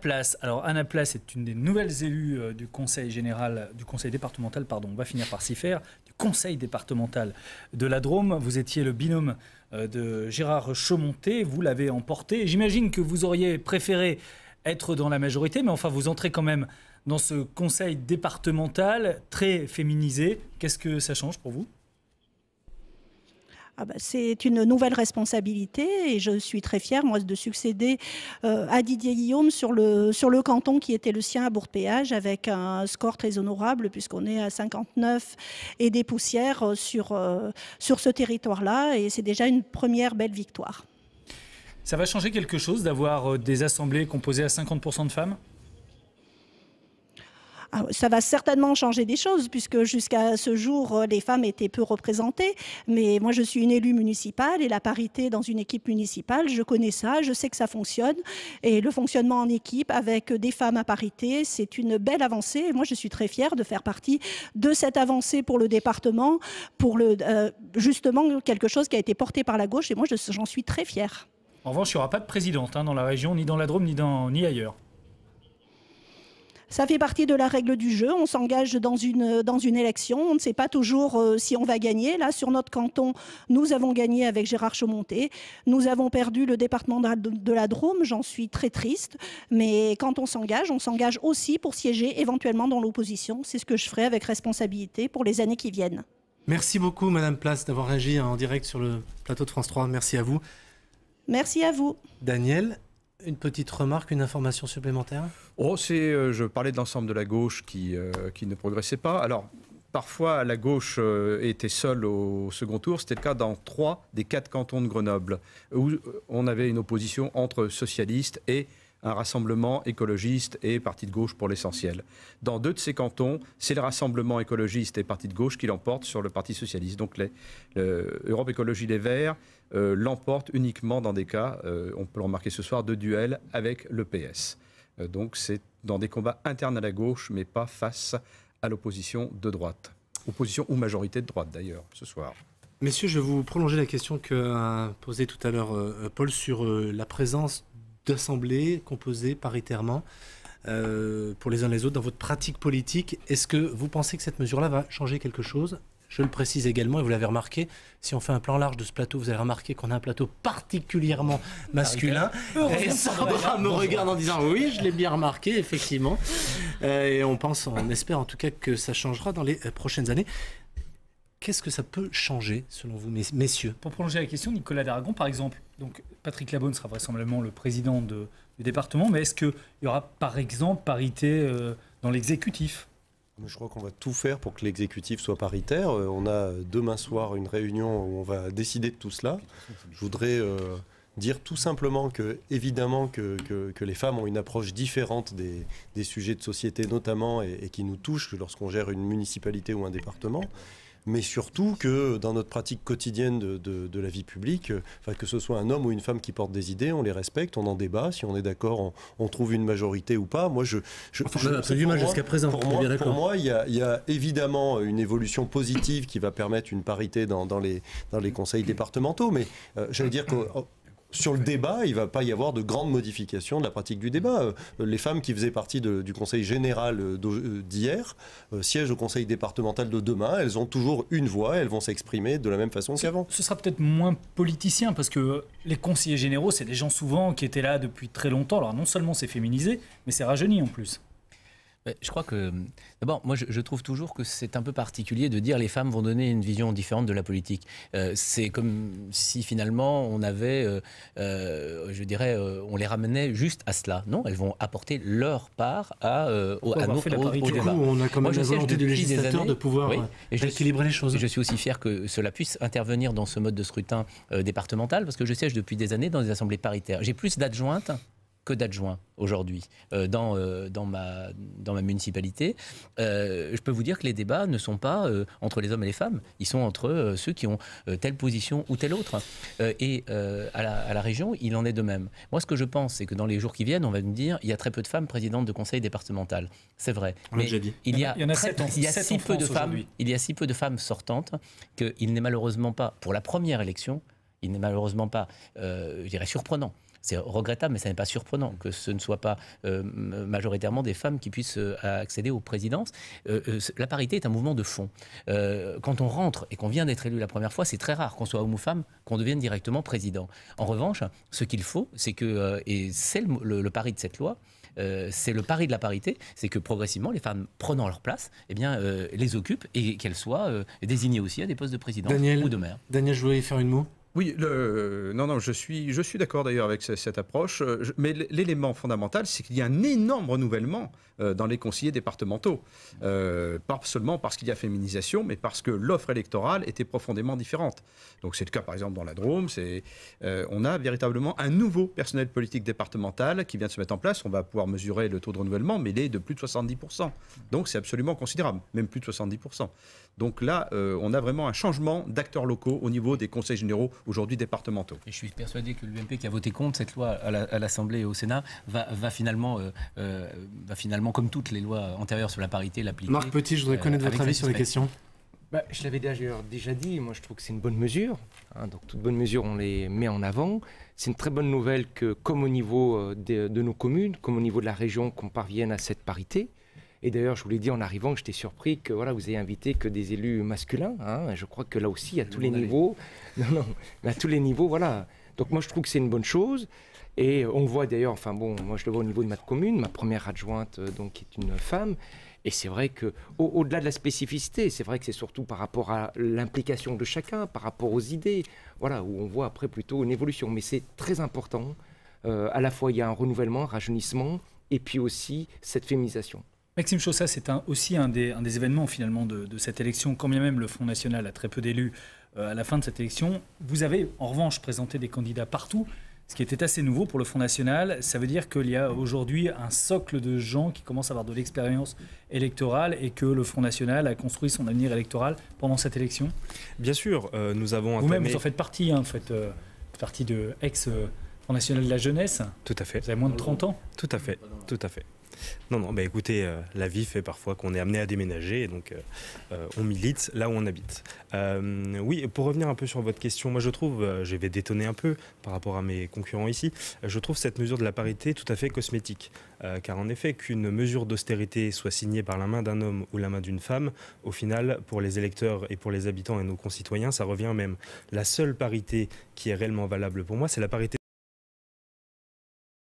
Place, Alors Place est une des nouvelles élues euh, du conseil général, du conseil départemental, pardon, on va finir par s'y faire, du conseil départemental de la Drôme. Vous étiez le binôme euh, de Gérard Chaumonté, vous l'avez emporté. J'imagine que vous auriez préféré être dans la majorité, mais enfin vous entrez quand même dans ce conseil départemental très féminisé. Qu'est-ce que ça change pour vous ah bah, c'est une nouvelle responsabilité et je suis très fière, moi, de succéder euh, à Didier Guillaume sur le, sur le canton qui était le sien à Bourg-Péage avec un score très honorable puisqu'on est à 59 et des poussières euh, sur, euh, sur ce territoire-là et c'est déjà une première belle victoire. Ça va changer quelque chose d'avoir des assemblées composées à 50% de femmes ah, ça va certainement changer des choses, puisque jusqu'à ce jour, euh, les femmes étaient peu représentées. Mais moi, je suis une élue municipale et la parité dans une équipe municipale, je connais ça, je sais que ça fonctionne. Et le fonctionnement en équipe avec des femmes à parité, c'est une belle avancée. Et moi, je suis très fière de faire partie de cette avancée pour le département, pour le, euh, justement quelque chose qui a été porté par la gauche. Et moi, j'en suis très fière. En revanche, il n'y aura pas de présidente hein, dans la région, ni dans la Drôme, ni, dans, ni ailleurs. Ça fait partie de la règle du jeu. On s'engage dans une, dans une élection. On ne sait pas toujours euh, si on va gagner. Là, sur notre canton, nous avons gagné avec Gérard Chaumonté. Nous avons perdu le département de la Drôme. J'en suis très triste. Mais quand on s'engage, on s'engage aussi pour siéger éventuellement dans l'opposition. C'est ce que je ferai avec responsabilité pour les années qui viennent. Merci beaucoup, Madame Place, d'avoir réagi en direct sur le plateau de France 3. Merci à vous. Merci à vous. Daniel, une petite remarque, une information supplémentaire Oh, c'est, euh, je parlais de l'ensemble de la gauche qui, euh, qui ne progressait pas. Alors, parfois la gauche euh, était seule au second tour. C'était le cas dans trois des quatre cantons de Grenoble, où on avait une opposition entre socialistes et un rassemblement écologiste et parti de gauche pour l'essentiel. Dans deux de ces cantons, c'est le rassemblement écologiste et parti de gauche qui l'emporte sur le Parti socialiste. Donc l'Europe Écologie Les Verts euh, l'emporte uniquement dans des cas, euh, on peut le remarquer ce soir, de duel avec le PS. Euh, donc c'est dans des combats internes à la gauche, mais pas face à l'opposition de droite. Opposition ou majorité de droite d'ailleurs ce soir. Messieurs, je vais vous prolonger la question que posait tout à l'heure Paul sur la présence d'assemblées composées paritairement euh, pour les uns les autres dans votre pratique politique. Est-ce que vous pensez que cette mesure-là va changer quelque chose je le précise également, et vous l'avez remarqué, si on fait un plan large de ce plateau, vous avez remarqué qu'on a un plateau particulièrement masculin. et Sandra me regarde en disant oui, je l'ai bien remarqué, effectivement. Euh, et on pense, on espère en tout cas que ça changera dans les euh, prochaines années. Qu'est-ce que ça peut changer, selon vous, messieurs Pour prolonger la question, Nicolas Daragon, par exemple, donc Patrick Labonne sera vraisemblablement le président du département, mais est-ce qu'il y aura, par exemple, parité euh, dans l'exécutif je crois qu'on va tout faire pour que l'exécutif soit paritaire. Euh, on a demain soir une réunion où on va décider de tout cela. Je voudrais euh, dire tout simplement que, évidemment, que, les femmes ont une approche différente des, sujets de société, notamment, et, et qui nous touchent lorsqu'on gère une municipalité ou un département mais surtout que dans notre pratique quotidienne de, la vie publique, que ce soit un homme ou une femme qui porte des idées, on les respecte, on en débat, si on est d'accord, on, trouve une majorité ou pas. Moi, je... je, jusqu'à présent, pour moi, il y, a, évidemment une évolution positive qui va permettre une parité dans, les, dans les conseils départementaux, mais euh, j'allais dire que sur le débat, il ne va pas y avoir de grandes modifications de la pratique du débat. Euh, les femmes qui faisaient partie du Conseil général euh, euh, d'hier siègent au Conseil départemental de demain. Elles ont toujours une voix, elles vont s'exprimer de la même façon qu'avant. Ce sera peut-être moins politicien parce que les conseillers généraux, c'est des gens souvent qui étaient là depuis très longtemps. Alors non seulement c'est féminisé, mais c'est rajeuni en plus. Euh, je crois que, hum, d'abord, moi je, trouve toujours que c'est un peu particulier de dire les femmes vont donner une vision différente de la politique. Euh, c'est comme si finalement on avait, euh, je dirais, on les ramenait juste à cela. Non, elles vont apporter leur part à, nos, au, au Coup, on a quand même moi, je de pouvoir et équilibrer les choses. je suis aussi fier que cela puisse intervenir dans ce mode de scrutin départemental parce que je siège depuis des années dans des assemblées paritaires. J'ai plus d'adjointes que d'adjoints aujourd'hui euh, dans, euh, dans, ma, dans ma municipalité. Euh, je peux vous dire que les débats ne sont pas entre les hommes et les femmes, ils sont entre ceux qui ont telle position ou telle autre. et à la, région, il en est de même. Moi, ce que je pense, c'est que dans les jours qui viennent, on va me dire, il y a très peu de femmes présidentes de conseil départemental. C'est vrai. mais Il y a, en a, si peu de femmes. Il y a si peu de femmes sortantes qu'il n'est malheureusement pas, pour la première élection, il n'est malheureusement pas, je dirais, surprenant c'est regrettable, mais ce n'est pas surprenant que ce ne soit pas euh, majoritairement des femmes qui puissent euh, accéder aux présidences. Euh, la parité est un mouvement de fond. quand on rentre et qu'on vient d'être élu la première fois, c'est très rare qu'on soit homme ou femme, qu'on devienne directement président. En revanche, ce qu'il faut, c'est que, et c'est le, pari de cette loi, c'est le pari de la parité, c'est que progressivement, les femmes prenant leur place, eh bien, les occupent et qu'elles soient désignées aussi à des postes de président ou de maire. Daniel, je voulais faire une mot. Oui, le... Euh, non, non, je suis, je suis d'accord d'ailleurs avec cette approche. Euh, mais l'élément fondamental, c'est qu'il y a un énorme renouvellement euh, dans les conseillers départementaux. pas seulement parce qu'il y a féminisation, mais parce que l'offre électorale était profondément différente. Donc c'est le cas par exemple dans la Drôme. C'est, on a véritablement un nouveau personnel politique départemental qui vient de se mettre en place. On va pouvoir mesurer le taux de renouvellement, mais il est de plus de 70%. Donc c'est absolument considérable, même plus de 70%. Donc là, on a vraiment un changement d'acteurs locaux au niveau des conseils généraux aujourd'hui départementaux. Et je suis persuadé que l'UMP qui a voté contre cette loi à l'Assemblée et au Sénat va, finalement, euh, euh, va finalement, comme toutes les lois antérieures sur la parité, l'appliquer. Marc Petit, je voudrais euh, connaître votre avis sur les questions. Bah, je l'avais d'ailleurs déjà dit, moi je trouve que c'est une bonne mesure. Hein. donc, toutes bonnes mesures, on les met en avant. C'est une très bonne nouvelle que, comme au niveau de nos communes, comme au niveau de la région, qu'on parvienne à cette parité. Et d'ailleurs, je vous l'ai dit en arrivant que j'étais surpris que voilà, vous ayez invité que des élus masculins. Hein. Je crois que là aussi, à tous les niveaux, non, non, à tous les niveaux, voilà. Donc moi, je trouve que c'est une bonne chose. Et on voit d'ailleurs, enfin bon, moi je le vois au niveau de ma commune, ma première adjointe euh, donc est une femme. Et c'est vrai que, au-delà de la spécificité, c'est vrai que c'est surtout par rapport à l'implication de chacun, par rapport aux idées, voilà, où on voit après plutôt une évolution. Mais c'est très important. Euh, à la fois, il y a un renouvellement, un rajeunissement, et puis aussi cette féminisation. Maxime Chaussat, c'est aussi un des, événements finalement de, cette élection, quand bien même le Front National a très peu d'élus euh, à la fin de cette élection. Vous avez en revanche présenté des candidats partout, ce qui était assez nouveau pour le Front National. Ça veut dire qu'il y a aujourd'hui un socle de gens qui commencent à avoir de l'expérience électorale et que le Front National a construit son avenir électoral pendant cette élection Bien sûr, euh, nous avons... Vous-même, vous en faites partie, En hein, vous faites euh, partie de ex... Front National de la jeunesse Tout à fait. Vous avez moins de 30 ans Tout à fait, tout à fait. Non, non, bah écoutez, euh, la vie fait parfois qu'on est amené à déménager et donc euh, euh, on milite là où on habite. oui, pour revenir un peu sur votre question, moi je trouve, je vais détonner un peu par rapport à mes concurrents ici, je trouve cette mesure de la parité tout à fait cosmétique. car en effet, qu'une mesure d'austérité soit signée par la main d'un homme ou la main d'une femme, au final, pour les électeurs et pour les habitants et nos concitoyens, ça revient même. La seule parité qui est réellement valable pour moi, c'est la parité